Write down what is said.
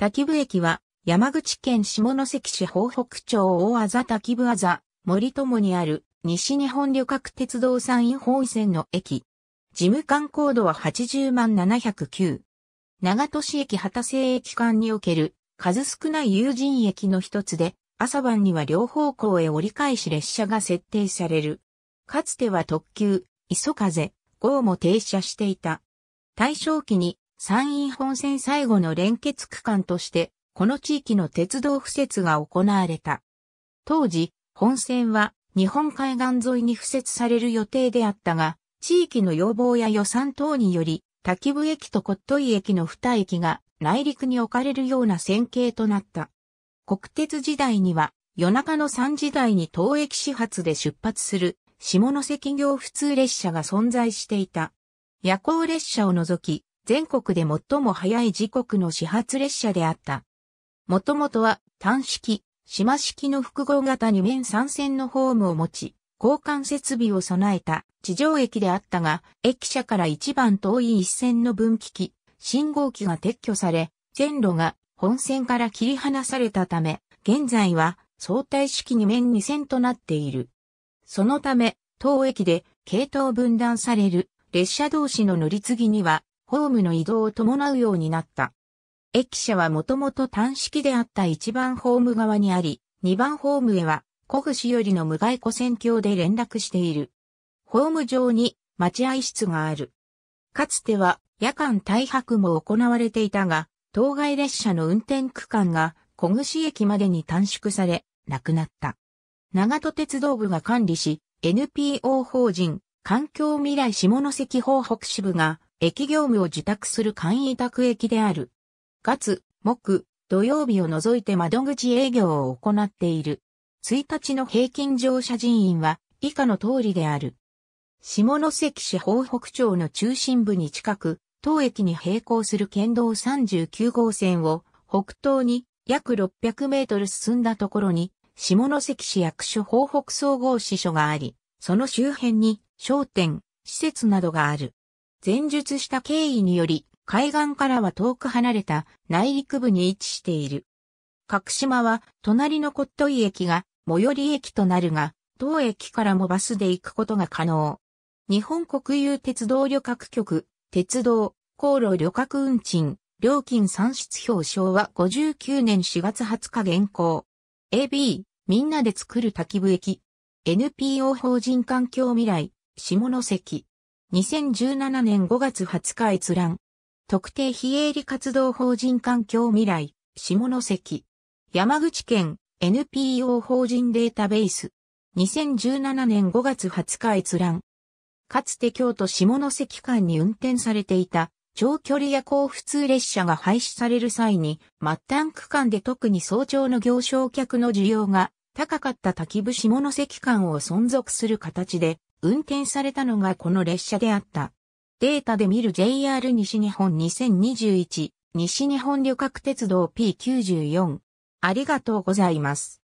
滝部駅は、山口県下関市方北町大あ滝部あざ、森友にある、西日本旅客鉄道山陰本線の駅。事務官高度は80万709。長戸市駅畑瀬駅間における数少ない有人駅の一つで、朝晩には両方向へ折り返し列車が設定される。かつては特急、磯風、号も停車していた。大正期に山陰本線最後の連結区間として、この地域の鉄道敷設が行われた。当時、本線は日本海岸沿いに敷設される予定であったが、地域の要望や予算等により、滝部駅と骨董駅の二駅が内陸に置かれるような線形となった。国鉄時代には夜中の3時台に当駅始発で出発する下関行普通列車が存在していた。夜行列車を除き、全国で最も早い時刻の始発列車であった。もともとは単式、島式の複合型2面3線のホームを持ち、交換設備を備えた地上駅であったが、駅舎から一番遠い一線の分岐機、信号機が撤去され、線路が本線から切り離されたため、現在は相対式2面2線となっている。そのため、当駅で系統分断される列車同士の乗り継ぎにはホームの移動を伴うようになった。駅舎はもともと単式であった1番ホーム側にあり、2番ホームへは、小串よりの無外湖線橋で連絡している。ホーム上に待合室がある。かつては夜間大白も行われていたが、当該列車の運転区間が小串駅までに短縮され、なくなった。長戸鉄道部が管理し、NPO 法人環境未来下関法北支部が駅業務を受託する簡易託駅である。月、木、土曜日を除いて窓口営業を行っている。1日の平均乗車人員は以下の通りである。下関市豊北町の中心部に近く、当駅に並行する県道39号線を北東に約600メートル進んだところに、下関市役所豊北総合支所があり、その周辺に商店、施設などがある。前述した経緯により、海岸からは遠く離れた内陸部に位置している。角島は隣の骨董駅が最寄り駅となるが、当駅からもバスで行くことが可能。日本国有鉄道旅客局、鉄道、航路旅客運賃、料金算出表昭和59年4月20日現行。AB、みんなで作る滝部駅。NPO 法人環境未来、下関。2017年5月20日閲覧。特定非営利活動法人環境未来、下関。山口県 NPO 法人データベース。2017年5月20日閲覧。かつて京都下関間に運転されていた長距離夜行普通列車が廃止される際に、末端区間で特に早朝の行商客の需要が高かった滝部下関間を存続する形で、運転されたのがこの列車であった。データで見る JR 西日本2021西日本旅客鉄道 P94。ありがとうございます。